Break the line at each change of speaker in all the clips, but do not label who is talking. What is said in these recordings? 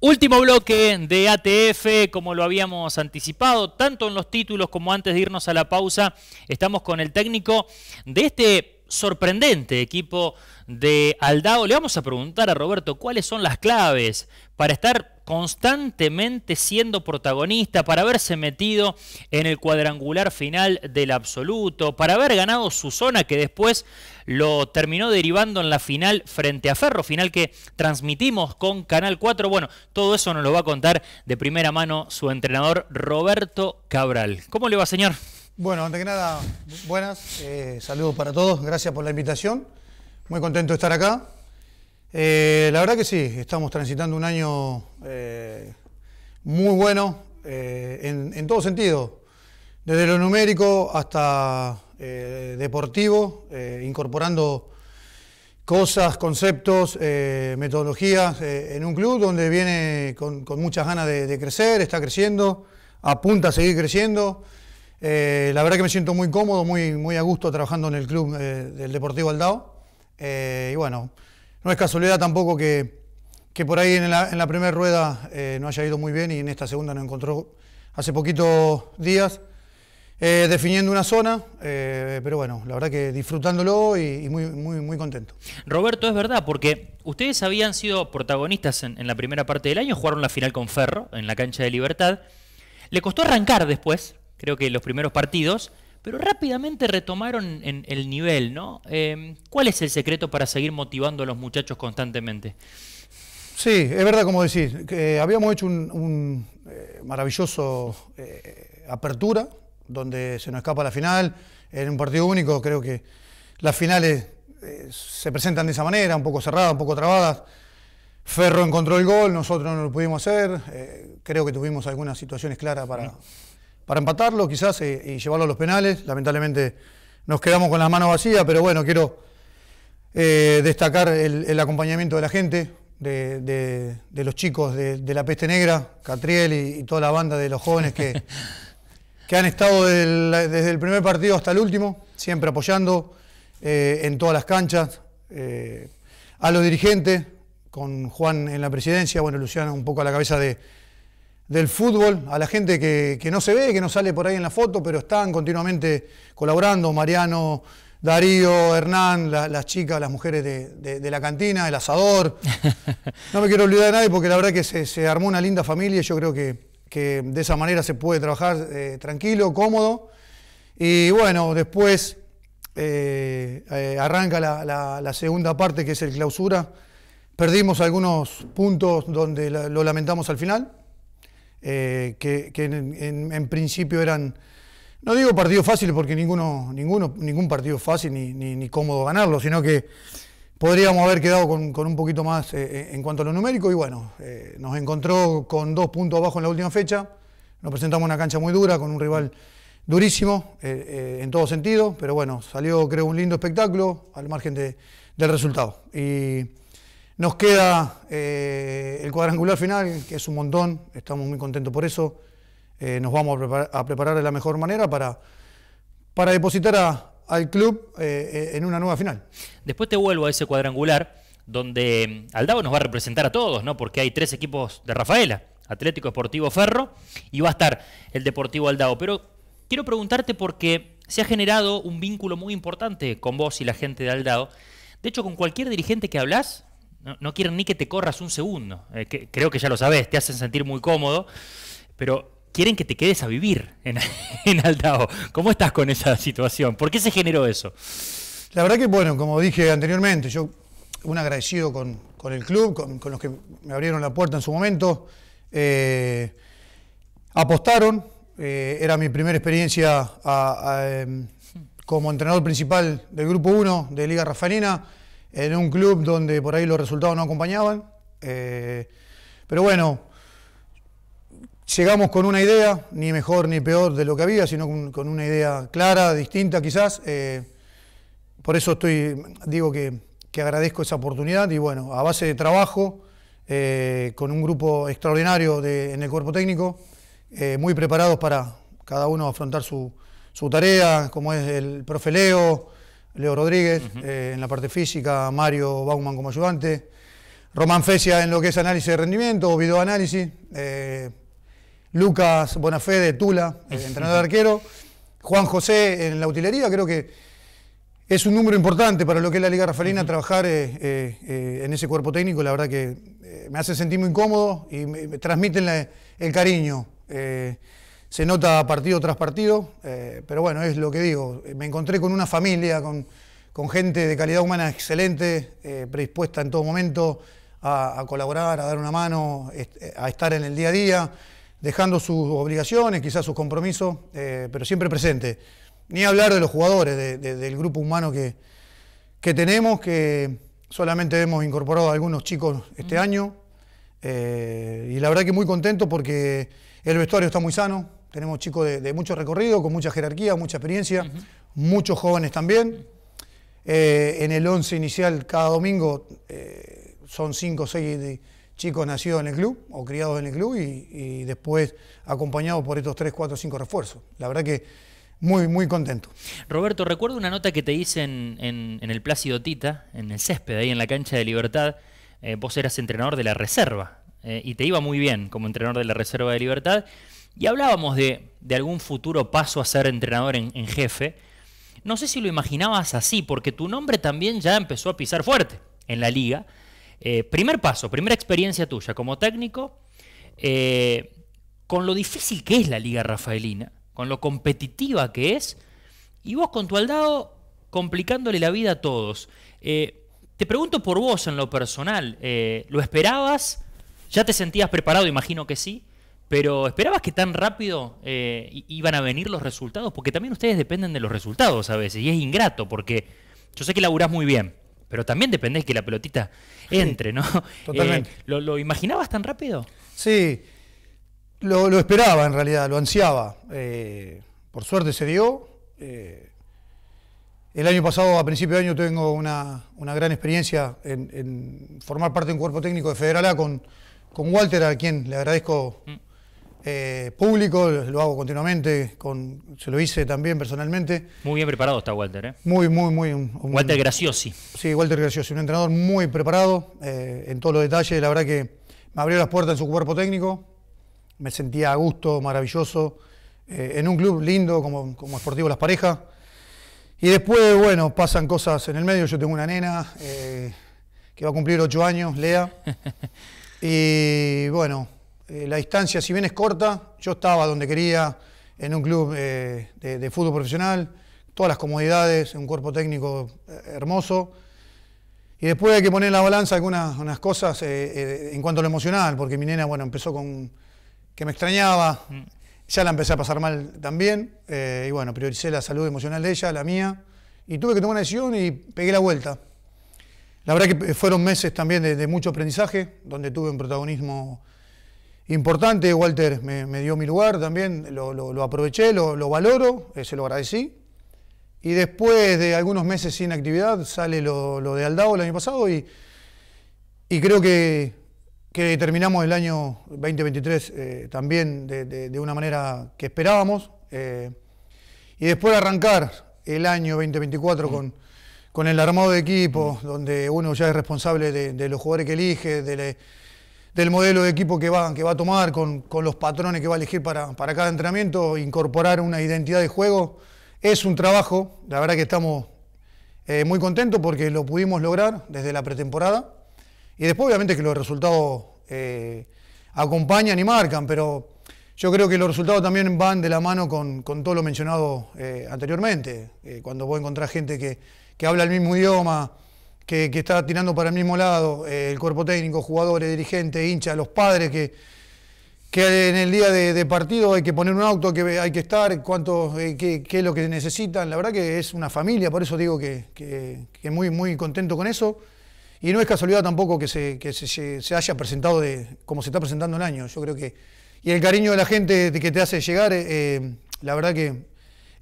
Último bloque de ATF, como lo habíamos anticipado, tanto en los títulos como antes de irnos a la pausa, estamos con el técnico de este sorprendente equipo de Aldao. Le vamos a preguntar a Roberto cuáles son las claves para estar constantemente siendo protagonista, para haberse metido en el cuadrangular final del absoluto, para haber ganado su zona que después lo terminó derivando en la final frente a Ferro, final que transmitimos con Canal 4. Bueno, todo eso nos lo va a contar de primera mano su entrenador Roberto Cabral. ¿Cómo le va, señor?
Bueno, antes que nada, buenas, eh, saludos para todos, gracias por la invitación, muy contento de estar acá, eh, la verdad que sí, estamos transitando un año eh, muy bueno eh, en, todo sentido, desde lo numérico hasta deportivo, incorporando cosas, conceptos, metodologías en un club donde viene con, muchas ganas de, crecer, está creciendo, apunta a seguir creciendo. la verdad que me siento muy cómodo, muy, muy a gusto trabajando en el club del Deportivo Aldao. y bueno, no es casualidad tampoco que, por ahí en la, primera rueda eh, no haya ido muy bien y en esta segunda nos encontró hace poquitos días eh, definiendo una zona,
eh, pero
bueno, la verdad que disfrutándolo y, muy, muy, muy, contento.
Roberto, es verdad, porque ustedes habían sido protagonistas en, en la primera parte del año, jugaron la final con Ferro en la cancha de Libertad. Le costó arrancar después, creo que los primeros partidos, pero rápidamente retomaron en el nivel, ¿no? Em, ¿Cuál es el secreto para seguir motivando a los muchachos constantemente?
Sí, es verdad como decís, que eh, habíamos hecho un, un eh, maravilloso eh, apertura, donde se nos escapa la final, en un partido único, creo que las finales se presentan de esa manera, un poco cerradas, un poco trabadas. Ferro encontró el gol, nosotros no lo pudimos hacer, creo que tuvimos algunas situaciones claras para, para empatarlo quizás eh, y llevarlo a los penales. Lamentablemente nos quedamos con las manos vacías, pero bueno, quiero eh, destacar el, acompañamiento de la gente, de, los chicos de, la Peste Negra, Catriel y, toda la banda de los jóvenes que, que han estado desde el primer partido hasta el último, siempre apoyando eh, en todas las canchas. a los dirigentes, con Juan en la presidencia, bueno, Luciano un poco a la cabeza de del fútbol, a la gente que, no se ve, que no sale por ahí en la foto, pero están continuamente colaborando, Mariano, Darío, Hernán, las chicas, las mujeres de, la cantina, el asador. No me quiero olvidar de nadie porque la verdad que se, armó una linda familia y yo creo que, de esa manera se puede trabajar eh, tranquilo, cómodo. Y bueno, después eh, eh, arranca la segunda parte que es el clausura. Perdimos algunos puntos donde lo lamentamos al final, eh, que, en, principio eran, no digo partidos fáciles porque ninguno, ninguno, ningún partido fácil ni, cómodo ganarlo, sino que podríamos haber quedado con, un poquito más eh, eh, en cuanto a lo numérico y bueno, nos encontró con dos puntos abajo en la última fecha, nos presentamos una cancha muy dura con un rival durísimo en todo sentido, pero bueno, salió creo un lindo espectáculo al margen del resultado. Nos queda eh, el cuadrangular final, que es un montón, estamos muy contentos por eso. Eh, nos vamos a preparar, de la mejor manera para, para depositar al club eh, en una nueva final.
Después te vuelvo a ese cuadrangular donde mm, Aldao nos va a representar a todos, ¿no? Porque hay tres equipos de Rafaela, Atlético Esportivo Ferro y va a estar el Deportivo Aldao. Pero quiero preguntarte porque se ha generado un vínculo muy importante con vos y la gente de Aldao. De hecho, con cualquier dirigente que hablas, no, quieren ni que te corras un segundo. Eh, creo que ya lo sabes, te hacen sentir muy cómodo, pero quieren que te quedes a vivir en, en ¿Cómo estás con esa situación? ¿Por qué se generó eso?
La verdad que, bueno, como dije anteriormente, yo un agradecido con, el club, con, los que me abrieron la puerta en su momento. Eh, apostaron, eh, era mi primera experiencia em, como entrenador principal del Grupo 1 de Liga Rafanina en un club donde por ahí los resultados no acompañaban. Eh, pero bueno, llegamos con una idea, ni mejor ni peor de lo que había, sino con, una idea clara, distinta quizás. Eh, por eso estoy, digo que, que, agradezco esa oportunidad y bueno, a base de trabajo, eh, con un grupo extraordinario en el cuerpo técnico, muy preparados para cada uno afrontar su, su tarea, como es el profeleo. Leo Rodríguez, eh, en la parte física, Mario Bauman como ayudante, Román Fesia en lo que es análisis de rendimiento, videoanálisis, eh, Lucas Bonafé de Tula, eh, entrenador de arquero, Juan José en la utilería, creo que es un número importante para lo que es la Liga Rafaelina trabajar en ese cuerpo técnico, la verdad que me hace sentir muy incómodo y me, transmiten el cariño se nota partido tras partido, eh, pero bueno, es lo que digo. Me encontré con una familia, con, gente de calidad humana excelente, eh, predispuesta en todo momento a, colaborar, a dar una mano, eh, a estar en el día a día, dejando sus obligaciones, quizás sus compromisos, pero siempre presente. Ni hablar de los jugadores, del grupo humano que, que tenemos, que solamente hemos incorporado a algunos chicos este año. y la verdad que muy contento porque el vestuario está muy sano, tenemos chicos de, mucho recorrido, con mucha jerarquía, mucha experiencia, muchos jóvenes también. Eh, en el 11 inicial cada domingo eh, son cinco o 6 chicos nacidos en el club o criados en el club y, después acompañados por estos 3, 4, 5 refuerzos. La verdad que muy, muy contento.
Roberto, recuerdo una nota que te hice en, el Plácido Tita, en el césped, ahí en la cancha de Libertad. Eh, vos eras entrenador de la reserva y te iba muy bien como entrenador de la reserva de Libertad. Y hablábamos de, algún futuro paso a ser entrenador en, jefe. No sé si lo imaginabas así, porque tu nombre también ya empezó a pisar fuerte en la liga. Eh, primer paso, primera experiencia tuya como técnico, eh, con lo difícil que es la liga rafaelina, con lo competitiva que es, y vos con tu aldado complicándole la vida a todos. Eh, te pregunto por vos en lo personal, ¿lo esperabas? ¿Ya te sentías preparado? Imagino que sí. Pero ¿esperabas que tan rápido eh, iban a venir los resultados? Porque también ustedes dependen de los resultados a veces y es ingrato porque yo sé que laburás muy bien, pero también dependés que la pelotita entre, ¿no? Totalmente. Eh, ¿lo, imaginabas tan rápido? Sí,
lo, esperaba en realidad, lo ansiaba. Eh, por suerte se dio. el año pasado, a principio de año, tengo una, gran experiencia en, formar parte de un cuerpo técnico de Federal A con, con Walter, a quien le agradezco. Mm. Eh, público, lo hago continuamente, con, se lo hice también
personalmente. Muy bien preparado está Walter, ¿eh?
Muy, muy, muy. Walter Graciosi. Sí, Walter Graciosi, un entrenador muy preparado eh, en todos los detalles, la verdad que me abrió las puertas en su cuerpo técnico, me sentía a gusto, maravilloso, eh, en un club lindo como, como Esportivo Las Parejas. Y después, bueno, pasan cosas en el medio, yo tengo una nena que va a cumplir ocho años, Lea, y bueno eh, la distancia, si bien es corta, yo estaba donde quería, en un club eh, de, fútbol profesional, todas las comodidades, un cuerpo técnico eh, hermoso. Y después hay que poner en la balanza algunas unas cosas en cuanto a lo emocional, porque mi nena, bueno, empezó con que me extrañaba, mm. ya la empecé a pasar mal también, y bueno, prioricé la salud emocional de ella, la mía, y tuve que tomar una decisión y pegué la vuelta. La verdad que fueron meses también de, de mucho aprendizaje, donde tuve un protagonismo importante, Walter, me, dio mi lugar también, lo, aproveché, lo, valoro, eh, se lo agradecí. Y después de algunos meses sin actividad sale lo, de Aldao el año pasado y, creo que, terminamos el año 2023 eh, también de, una manera que esperábamos. Eh, y después de arrancar el año 2024 mm. con, el armado de equipo, donde uno ya es responsable de, los jugadores que elige, de, la del modelo de equipo que va, que va a tomar, con, los patrones que va a elegir para, cada entrenamiento, incorporar una identidad de juego. Es un trabajo, la verdad que estamos eh, muy contentos porque lo pudimos lograr desde la pretemporada. Y después obviamente que los resultados eh, acompañan y marcan, pero yo creo que los resultados también van de la mano con, todo lo mencionado eh, anteriormente. cuando vos encontrás gente que, que habla el mismo idioma, que, está tirando para el mismo lado, eh, el cuerpo técnico, jugadores, dirigentes, hinchas, los padres que, que en el día de, partido hay que poner un auto, que hay que estar, cuánto, eh, qué, es lo que necesitan. La verdad que es una familia, por eso digo que, que muy, muy contento con eso. Y no es casualidad tampoco que, se, se, haya presentado de, como se está presentando el año. Yo creo que. Y el cariño de la gente que te hace llegar, eh, la verdad que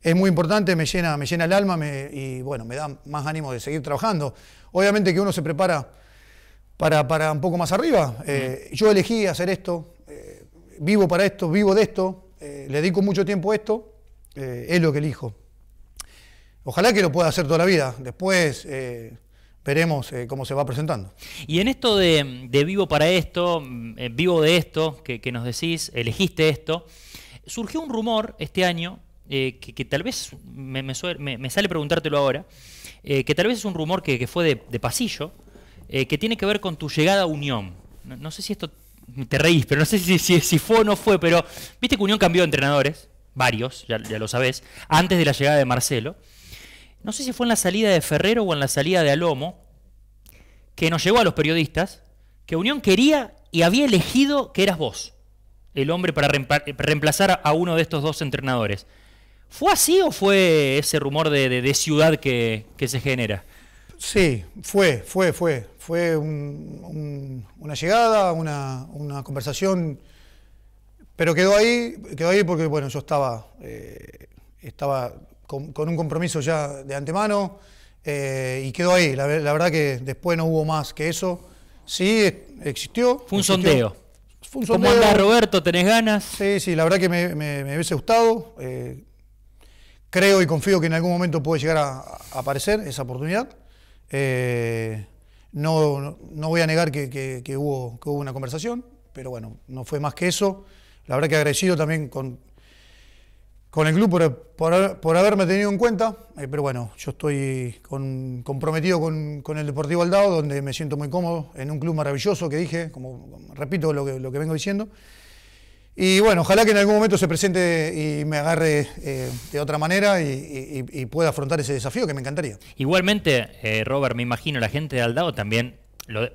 es muy importante, me llena, me llena el alma y bueno, me da más ánimo de seguir trabajando. Obviamente que uno se prepara para, un poco más arriba. Eh, yo elegí hacer esto, eh, vivo para esto, vivo de esto, eh, le dedico mucho tiempo a esto, es lo que elijo. Ojalá que lo pueda hacer toda la vida. Después veremos cómo
se va presentando. Y en esto de, vivo para esto, vivo de esto, que, que, nos decís, elegiste esto, surgió un rumor este año eh, que, tal vez me, sale preguntártelo ahora, eh, que tal vez es un rumor que, fue de, pasillo, eh, que tiene que ver con tu llegada a Unión. No, sé si esto te reís, pero no sé si, fue o no fue, pero viste que Unión cambió de entrenadores, varios, ya, ya lo sabés, antes de la llegada de Marcelo. No sé si fue en la salida de Ferrero o en la salida de Alomo, que nos llegó a los periodistas, que Unión quería y había elegido que eras vos, el hombre para reemplazar a uno de estos dos entrenadores. ¿Fue así o fue ese rumor de, ciudad que, se genera?
Sí, fue, fue, fue. Fue una llegada, una, una, conversación, pero quedó ahí, quedó ahí porque bueno, yo estaba, eh, estaba con, un compromiso ya de antemano eh, y quedó ahí. La, verdad que después no hubo más que eso. Sí, existió. Fue un sorteo sondeo. Fue un sondeo. ¿Cómo andás, Roberto? ¿Tenés ganas? Sí, sí, la verdad que me, hubiese gustado. Eh, creo y confío que en algún momento puede llegar a, aparecer esa oportunidad. Eh, no, no, voy a negar que, hubo, que hubo una conversación, pero bueno, no fue más que eso. La verdad que agradecido también con, con el club por, por, por, haberme tenido en cuenta, eh, pero bueno, yo estoy comprometido con, con, el Deportivo Aldao, donde me siento muy cómodo, en un club maravilloso que dije, como repito lo que, lo que vengo diciendo, y bueno, ojalá que en algún momento se presente y me agarre eh, de otra manera y, pueda afrontar ese desafío que me encantaría.
Igualmente, eh, Robert, me imagino la gente de Aldao también,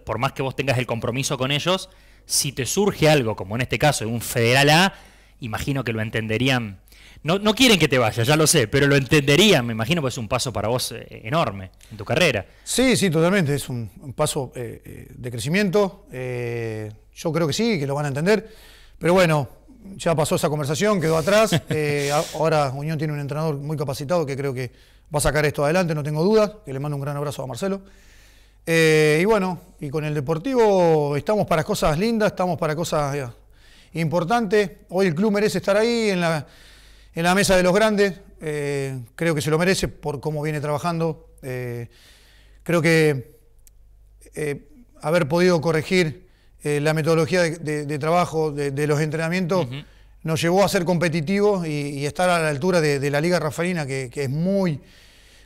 por más que vos tengas el compromiso con ellos, si te surge algo, como en este caso, de un Federal A, imagino que lo entenderían. No, no quieren que te vayas, ya lo sé, pero lo entenderían, me imagino, que pues es un paso para vos eh, enorme en tu carrera.
Sí, sí, totalmente, es un, paso de crecimiento, yo creo que sí, que lo van a entender. Pero bueno, ya pasó esa conversación, quedó atrás. Eh, ahora Unión tiene un entrenador muy capacitado que creo que va a sacar esto adelante, no tengo dudas. Que le mando un gran abrazo a Marcelo. Eh, y bueno, y con el Deportivo estamos para cosas lindas, estamos para cosas eh, importantes. Hoy el club merece estar ahí en la, en la mesa de los grandes. creo que se lo merece por cómo viene trabajando. creo que haber podido corregir eh, la metodología de, trabajo de, los entrenamientos nos llevó a ser competitivos y, estar a la altura de, la Liga Rafaelina, que, es muy,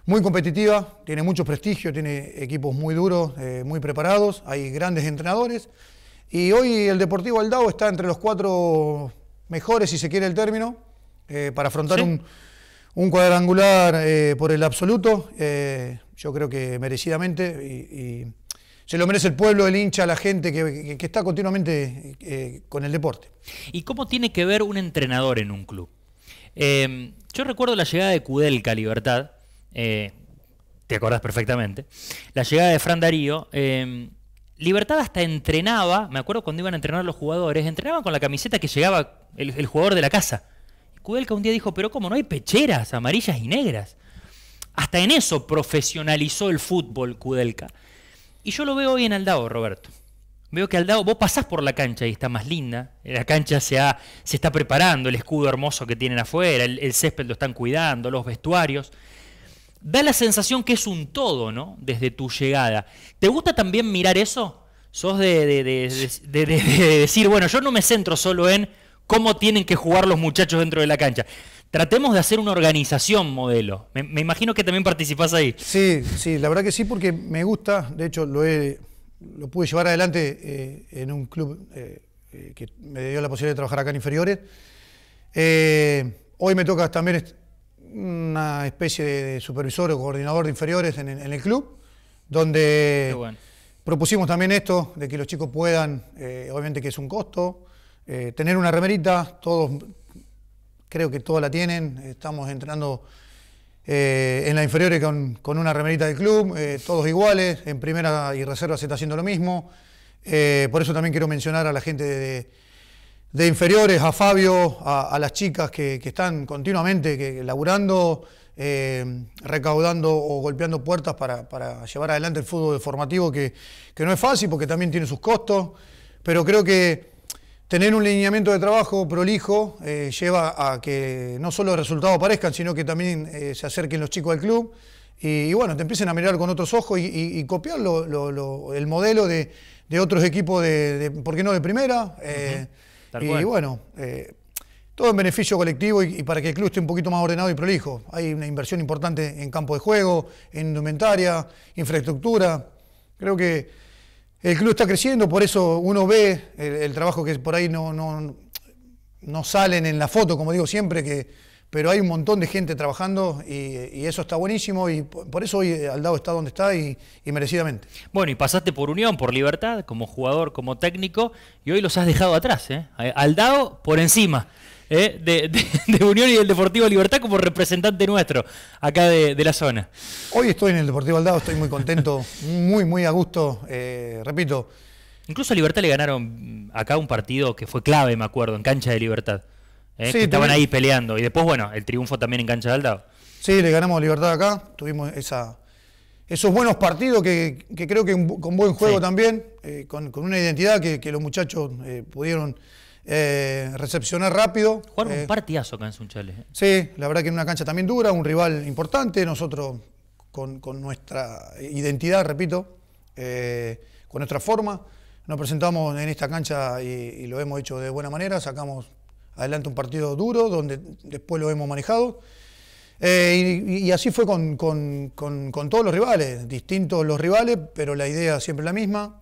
muy competitiva, tiene mucho prestigio, tiene equipos muy duros, eh, muy preparados, hay grandes entrenadores. Y hoy el Deportivo Aldao está entre los cuatro mejores, si se quiere el término, eh, para afrontar un, cuadrangular por el absoluto. yo creo que merecidamente se lo merece el pueblo, el hincha, la gente que, está continuamente eh, con el deporte.
¿Y cómo tiene que ver un entrenador en un club? Em, yo recuerdo la llegada de Kudelka a Libertad, eh, te acordás perfectamente, la llegada de Fran Darío. Em, Libertad hasta entrenaba, me acuerdo cuando iban a entrenar los jugadores, entrenaban con la camiseta que llegaba el, jugador de la casa. Y Kudelka un día dijo, pero ¿cómo no hay pecheras amarillas y negras? Hasta en eso profesionalizó el fútbol Kudelka. Y yo lo veo bien al Aldao, Roberto. Veo que al Aldao, vos pasás por la cancha y está más linda. La cancha se, ha, se está preparando, el escudo hermoso que tienen afuera, el, césped lo están cuidando, los vestuarios da la sensación que es un todo, ¿no? Desde tu llegada. ¿Te gusta también mirar eso? Sos de, de, de, de, decir, bueno, yo no me centro solo en cómo tienen que jugar los muchachos dentro de la cancha. Tratemos de hacer una organización modelo. Me, imagino que también participás ahí. Sí, sí, la verdad que sí, porque me gusta. De hecho, lo,
pude llevar adelante eh, en un club
eh, eh, que me dio la posibilidad
de trabajar acá en inferiores. hoy me toca también una especie de supervisor o coordinador de inferiores en, el club, donde propusimos también esto, de que los chicos puedan, obviamente que es un costo, tener una remerita, todos creo que todas la tienen, estamos entrando eh, en la inferiores con, una remerita del club, eh, todos iguales, en primera y reserva se está haciendo lo mismo, eh, por eso también quiero mencionar a la gente de, inferiores, a Fabio, a, las chicas que, están continuamente que, laburando, recaudando o golpeando puertas para, llevar adelante el fútbol formativo, que, que no es fácil porque también tiene sus costos, pero creo que Tener un lineamiento de trabajo prolijo eh, lleva a que no solo resultados aparezcan, sino que también eh, se acerquen los chicos al club y, bueno, te empiecen a mirar con otros ojos y, y, copiar el modelo de, otros equipos, de, ¿por qué no de primera? Eh, y bueno, todo en beneficio colectivo y, para que el club esté un poquito más ordenado y prolijo. Hay una inversión importante en campo de juego, en indumentaria, infraestructura. Creo que el club está creciendo, por eso uno ve el, trabajo que por ahí no, salen en la foto, como digo siempre, que, pero hay un montón de gente trabajando y, eso está buenísimo y por, eso hoy eh, Aldao está donde está y, y, merecidamente.
Bueno, y pasaste por Unión, por Libertad, como jugador, como técnico, y hoy los has dejado atrás, ¿eh? Aldao por encima. ¿eh? de, Unión y el Deportivo Libertad como representante nuestro acá de, la zona.
Hoy estoy en el Deportivo Aldado, estoy muy contento, muy, muy a gusto.
Eh, repito. Incluso a Libertad le ganaron acá un partido que fue clave, me acuerdo, en cancha de Libertad. ¿eh? estaban ahí peleando. Y después, bueno, el triunfo también en cancha de Aldado Sí,
le ganamos a Libertad acá, tuvimos esos buenos partidos que, creo que con buen juego también, con, una identidad que, los muchachos pudieron eh, recepcionar rápido. jugar un eh,
partidazo acá en Sunchales. Eh.
Sí, la verdad que en una cancha también dura, un rival importante. Nosotros, con, nuestra identidad, repito, con nuestra forma, nos presentamos en esta cancha y, lo hemos hecho de buena manera. Sacamos adelante un partido duro, donde después lo hemos manejado. Y, así fue con, con todos los rivales, distintos los rivales, pero la idea siempre la misma,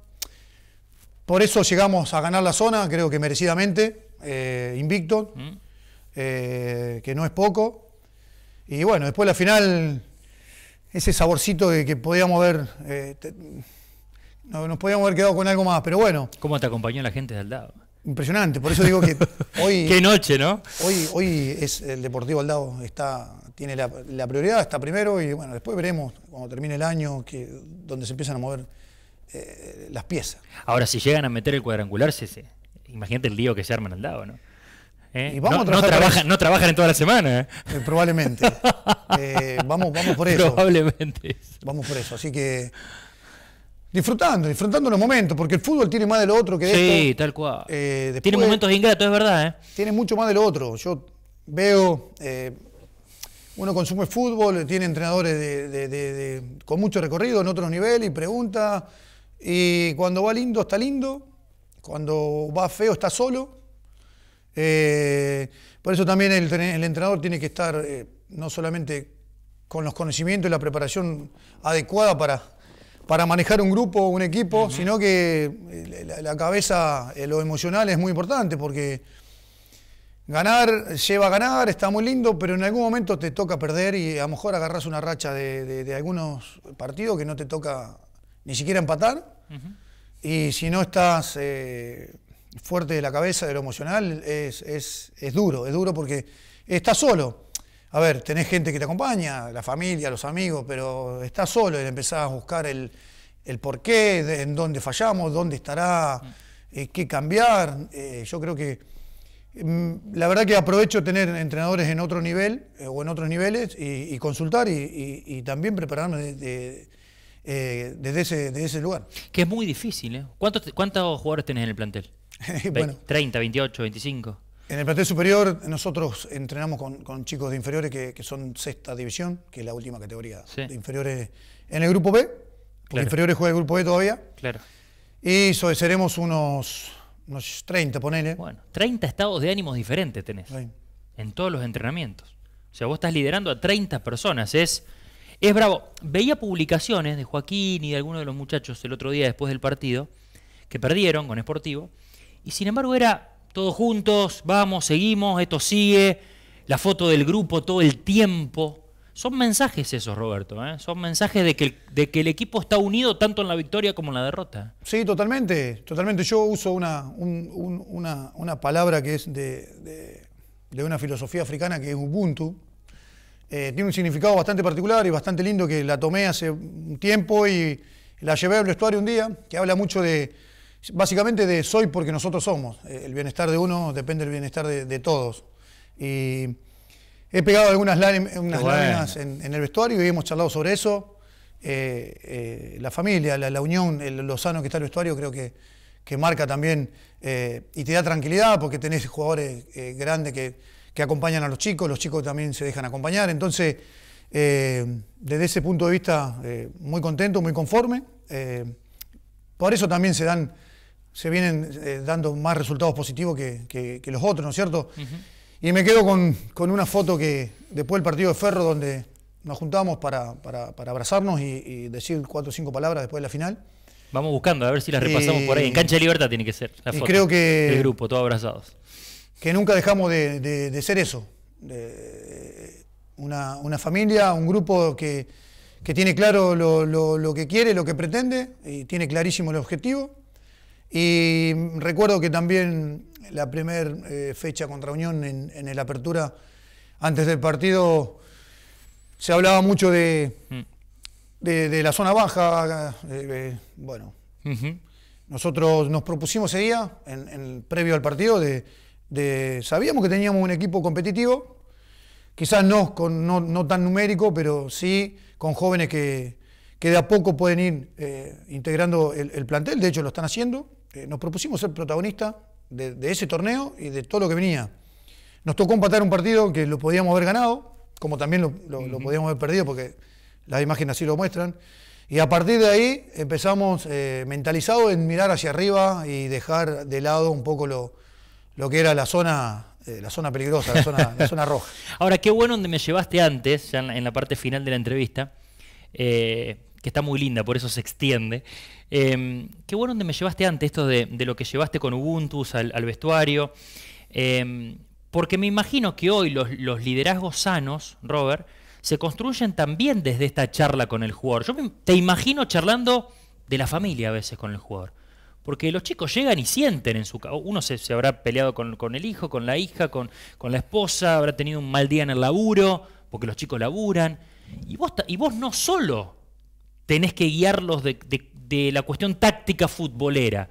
por eso llegamos a ganar la zona, creo que merecidamente, eh, invicto, mm. eh, que no es poco. Y bueno, después la final, ese saborcito de que podíamos haber, eh, nos podíamos haber quedado con algo más, pero bueno.
¿Cómo te acompañó la gente de Aldao?
Impresionante, por eso digo que hoy... Qué
noche, ¿no?
Hoy, hoy es el Deportivo Aldao, está, tiene la, prioridad, está primero y bueno, después veremos cuando termine el año que, donde se empiezan a mover
eh, las piezas. Ahora, si llegan a meter el cuadrangular, se, imagínate el lío que se arman al lado, ¿no? ¿Eh? vamos no, trabajan, no, trabajan, en
toda la semana. ¿eh? eh probablemente. vamos, por eso. Probablemente. Vamos por eso. Así que disfrutando, disfrutando los momentos, porque el fútbol tiene más de lo otro que Sí,
tal cual. tiene momentos ingratos, es verdad.
¿eh? Tiene mucho más de lo otro. Yo veo, uno consume fútbol, tiene entrenadores con mucho recorrido en otro nivel y pregunta y cuando va lindo, está lindo. Cuando va feo, está solo. Eh, por eso también el, entrenador tiene que estar eh, no solamente con los conocimientos y la preparación adecuada para, para manejar un grupo, o un equipo, sino que eh, la, cabeza, lo emocional es muy importante porque ganar lleva a ganar, está muy lindo, pero en algún momento te toca perder y a lo mejor agarras una racha de, de algunos partidos que no te toca ni siquiera empatar. Y si no estás eh, fuerte de la cabeza, de lo emocional, es, duro, es duro porque estás solo. A ver, tenés gente que te acompaña, la familia, los amigos, pero estás solo y empezás a buscar el, el por qué, en dónde fallamos, dónde estará, mm. eh, qué cambiar. Eh, yo creo que mm, la verdad que aprovecho tener entrenadores en otro nivel o en otros niveles y, consultar y, también prepararme de, eh, desde, ese, ese lugar.
Que es muy difícil, ¿eh? ¿Cuántos, ¿Cuántos jugadores tenés en el plantel? 30, 28, 25.
En el plantel superior nosotros entrenamos con, chicos de inferiores que, son sexta división, que es la última categoría de inferiores en el grupo B. Los inferiores juega el grupo B todavía. Claro. Y seremos unos, unos 30, ponele. Bueno,
30 estados de ánimos diferentes tenés. En todos los entrenamientos. O sea, vos estás liderando a 30 personas. Es es bravo. Veía publicaciones de Joaquín y de algunos de los muchachos el otro día después del partido, que perdieron con Esportivo, y sin embargo era todos juntos, vamos, seguimos, esto sigue, la foto del grupo todo el tiempo. Son mensajes esos, Roberto, ¿eh? son mensajes de que, el equipo está unido tanto en la victoria como en la derrota.
Sí, totalmente, totalmente. Yo uso una, palabra que es de una filosofía africana que es Ubuntu, eh, tiene un significado bastante particular y bastante lindo que la tomé hace un tiempo y la llevé al vestuario un día, que habla mucho de, básicamente de soy porque nosotros somos. Eh, el bienestar de uno depende del bienestar de, todos. Y he pegado algunas lágrimas, en, el vestuario y hemos charlado sobre eso. Eh, la familia, la, unión, lo sano que está el vestuario, creo que, que marca también y te da tranquilidad porque tenés jugadores grandes que que acompañan a los chicos, los chicos también se dejan acompañar. Entonces, eh, desde ese punto de vista, eh, muy contento, muy conforme. Eh, por eso también se dan, se vienen dando más resultados positivos que, los otros, ¿no es cierto? Y me quedo con, una foto que después del partido de Ferro, donde nos juntamos para, abrazarnos y, decir cuatro o cinco palabras después de la final.
Vamos buscando, a ver si las repasamos por ahí. En Cancha de Libertad tiene que ser la foto. creo que... El grupo, todos abrazados
que nunca dejamos de, ser eso. una, familia, un grupo que, tiene claro lo, que quiere, lo que pretende, y tiene clarísimo el objetivo. Y recuerdo que también la primera eh, fecha contra Unión en, la el Apertura, antes del partido, se hablaba mucho de, mm. de, la zona baja. bueno, nosotros nos propusimos ese día, en previo al partido, de, sabíamos que teníamos un equipo competitivo, quizás no, no, tan numérico, pero sí con jóvenes que, de a poco pueden ir eh, integrando el, plantel, de hecho lo están haciendo. Eh, nos propusimos ser protagonistas de, ese torneo y de todo lo que venía. Nos tocó empatar un partido que lo podíamos haber ganado, como también lo, podíamos haber perdido, porque las imágenes así lo muestran. Y a partir de ahí empezamos eh, mentalizados en mirar hacia arriba y dejar de lado un poco lo, lo que era la zona, eh, la zona peligrosa, la zona, la zona, roja.
Ahora, qué bueno donde me llevaste antes, ya en la, parte final de la entrevista, eh, que está muy linda, por eso se extiende. Em, qué bueno donde me llevaste antes esto de, lo que llevaste con Ubuntu al, vestuario. Em, porque me imagino que hoy los, los liderazgos sanos, Robert, se construyen también desde esta charla con el jugador. Yo te imagino charlando de la familia a veces con el jugador. Porque los chicos llegan y sienten en su casa. Uno se, habrá peleado con, el hijo, con la hija, con, con, la esposa, habrá tenido un mal día en el laburo, porque los chicos laburan. Y vos, y vos no solo tenés que guiarlos de, la cuestión táctica futbolera.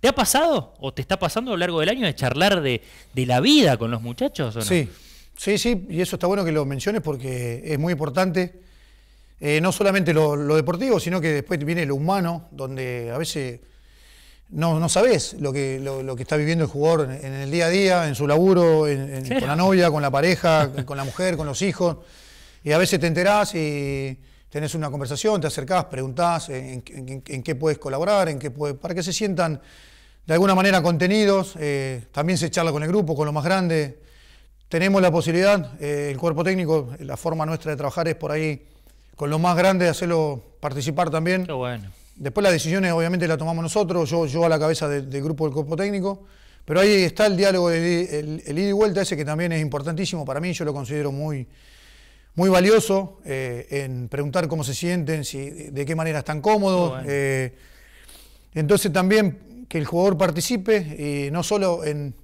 ¿Te ha pasado o te está pasando a lo largo del año de charlar de, la vida con los muchachos? Sí, sí, sí, y eso está bueno que lo
menciones porque es muy importante. Eh, no solamente lo deportivo, sino que después viene lo humano,
donde a
veces no, no sabes lo que, lo, que está viviendo el jugador en, el día a día, en su laburo, con la novia, con la pareja, con la mujer, con los hijos. Y a veces te enterás y tenés una conversación, te acercás, preguntás en, qué puedes colaborar, en qué para que se sientan de alguna manera contenidos. Eh, también se charla con el grupo, con los más grandes. Tenemos la posibilidad, eh, el cuerpo técnico, la forma nuestra de trabajar es por ahí, con los más grandes, hacerlo participar también. bueno Después las decisiones obviamente las tomamos nosotros, yo, yo a la cabeza del grupo del cuerpo técnico, pero ahí está el diálogo, el, ida y vuelta ese que también es importantísimo para mí, yo lo considero muy, muy valioso eh, en preguntar cómo se sienten, si, de qué manera están cómodos. Eh, entonces también que el jugador participe y no solo en,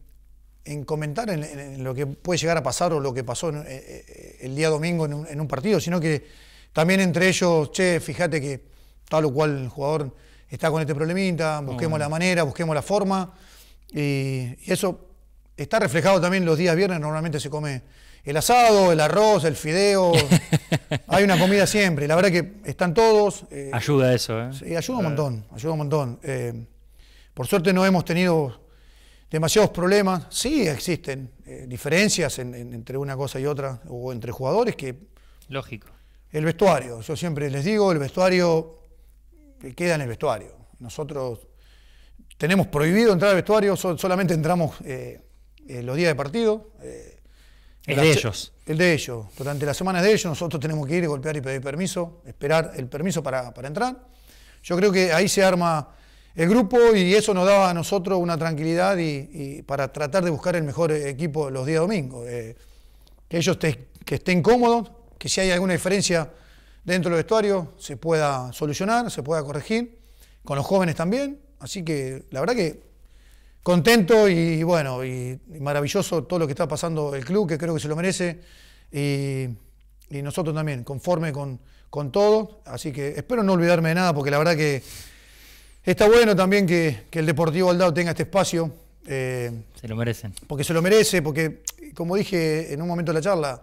comentar en, lo que puede llegar a pasar o lo que pasó eh, el día domingo en un, partido, sino que también entre ellos, che, fíjate que tal o cual jugador está con este problemita, busquemos la manera, busquemos la forma. Y, eso está reflejado también los días viernes, normalmente se come el asado, el arroz, el fideo, hay una comida siempre, la verdad que están todos.
Eh, ayuda eso, ¿eh? Sí,
ayuda un montón, ayuda un montón. Eh, por suerte no hemos tenido demasiados problemas, sí existen eh, diferencias entre una cosa y otra, o entre jugadores que... Lógico. El vestuario, yo siempre les digo, el vestuario que queda en el vestuario. Nosotros tenemos prohibido entrar al vestuario, solamente entramos eh, eh, los días de partido.
Eh, el de ellos.
El de ellos. Durante las semanas de ellos nosotros tenemos que ir, golpear y pedir permiso, esperar el permiso para, entrar. Yo creo que ahí se arma el grupo y eso nos daba a nosotros una tranquilidad y, para tratar de buscar el mejor equipo los días domingos. que ellos que estén cómodos, que si hay alguna diferencia dentro del vestuario se pueda solucionar, se pueda corregir, con los jóvenes también. Así que la verdad que contento y, bueno, y, maravilloso todo lo que está pasando el club, que creo que se lo merece. Y, nosotros también, conforme con, todo. Así que espero no olvidarme de nada, porque la verdad que está bueno también que, el Deportivo Aldao tenga este espacio.
Eh, se lo merecen.
Porque se lo merece, porque como dije en un momento de la charla,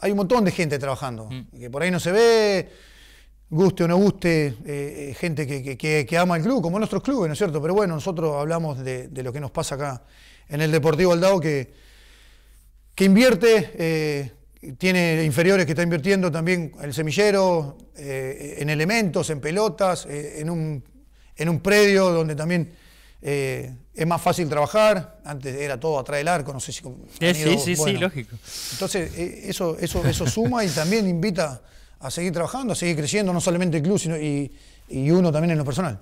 hay un montón de gente trabajando, mm. que por ahí no se ve, guste o no guste, eh, eh, gente que, ama el club, como nuestros clubes, ¿no es cierto? Pero bueno, nosotros hablamos de, lo que nos pasa acá en el Deportivo Aldao, que, que invierte, eh, tiene inferiores que está invirtiendo también el semillero, en elementos, en pelotas, en un, en un predio donde también eh, es más fácil trabajar, antes era todo atrás del arco, no sé si... Sí, sí, sí, lógico. Entonces, eh, eso, eso, eso suma y también invita a seguir trabajando, a seguir creciendo, no solamente el club, sino y, uno también en lo personal.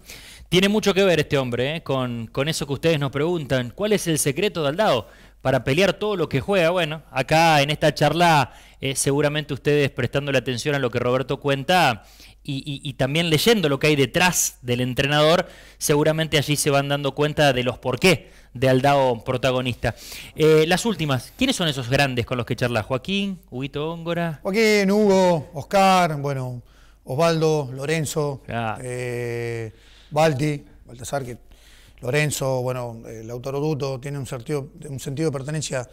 Tiene mucho que ver este hombre eh, con, eso que ustedes nos preguntan. ¿Cuál es el secreto de Aldao para pelear todo lo que juega? Bueno, acá en esta charla, seguramente ustedes prestando la atención a lo que Roberto cuenta, y, también leyendo lo que hay detrás del entrenador, seguramente allí se van dando cuenta de los porqué de Aldao protagonista. Eh, las últimas, ¿quiénes son esos grandes con los que charla? Joaquín, Huguito Góngora.
Joaquín, Hugo, Oscar, bueno, Osvaldo, Lorenzo, claro. Ah. eh, Baltasar, que Lorenzo, bueno, el autoroduto tiene un sentido, un sentido de pertenencia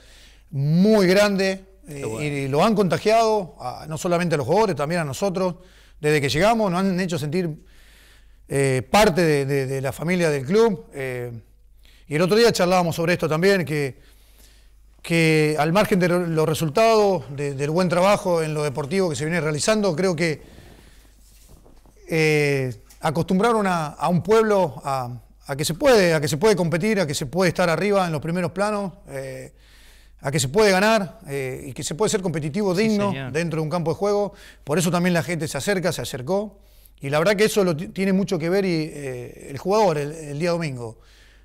muy grande eh, y lo han contagiado no solamente a los jugadores, también a nosotros desde que llegamos, nos han hecho sentir eh, parte de, la familia del club. Eh, y el otro día charlábamos sobre esto también, que, que al margen de los resultados, del buen trabajo en lo deportivo que se viene realizando, creo que eh, acostumbraron a, un pueblo que se puede, a que se puede competir, a que se puede estar arriba en los primeros planos a que se puede ganar eh, y que se puede ser competitivo, digno dentro de un campo de juego. Por eso también la gente se acerca, se acercó. Y la verdad que eso lo tiene mucho que ver y, eh, el jugador el, día domingo.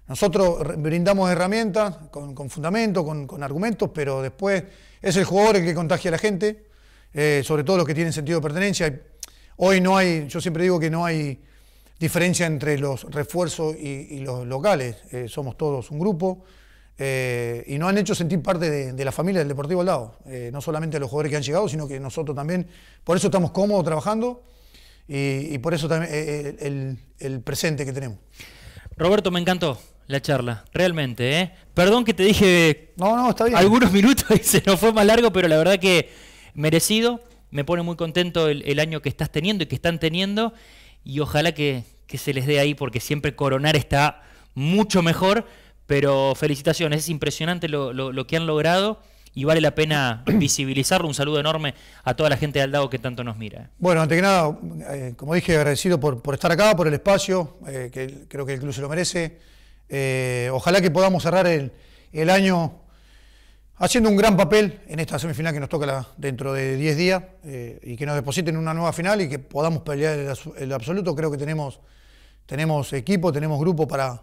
Nosotros brindamos herramientas con, fundamento, con, argumentos, pero después es el jugador el que contagia a la gente, eh, sobre todo los que tienen sentido de pertenencia. Hoy no hay, yo siempre digo que no hay diferencia entre los refuerzos y los locales. somos todos un grupo, eh, y nos han hecho sentir parte de, la familia del Deportivo al eh, no solamente los jugadores que han llegado, sino que nosotros también, por eso estamos cómodos trabajando y, por eso también eh, eh, el, presente que tenemos.
Roberto, me encantó la charla, realmente. Perdón que te dije algunos minutos y se nos fue más largo, pero la verdad que merecido, me pone muy contento el, año que estás teniendo y que están teniendo y ojalá que se les dé ahí porque siempre coronar está mucho mejor pero felicitaciones, es impresionante lo, que han logrado y vale la pena visibilizarlo. Un saludo enorme a toda la gente de Aldao que tanto nos mira.
Bueno, antes que nada, eh, como dije, agradecido por, estar acá, por el espacio,
eh, que
creo que el club se lo merece. Eh, ojalá que podamos cerrar el, año haciendo un gran papel en esta semifinal que nos toca dentro de 10 días y que nos depositen en una nueva final y que podamos pelear el, absoluto. Creo que tenemos equipo, tenemos grupo para,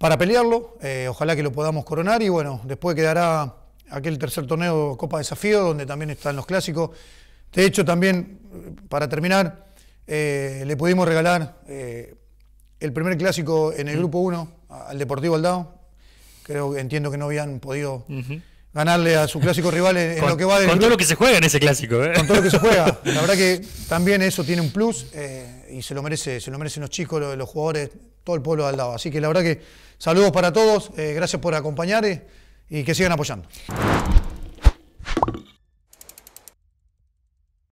para pelearlo. Eh, ojalá que lo podamos coronar y bueno, después quedará aquel tercer torneo Copa Desafío, donde también están los clásicos. De hecho, también, eh, para terminar, eh, le pudimos regalar el primer clásico en el Grupo 1 al Deportivo Aldao. Creo, entiendo que no habían podido... ganarle a su clásico rival en, lo que va del Con todo lo que se juega en ese clásico. ¿eh? Con todo lo que se juega. La verdad que también eso tiene un plus y se lo merece, se lo merecen los chicos, los, jugadores, todo el pueblo al lado. Así que la verdad que saludos para todos, eh, gracias por acompañar eh, y que sigan apoyando.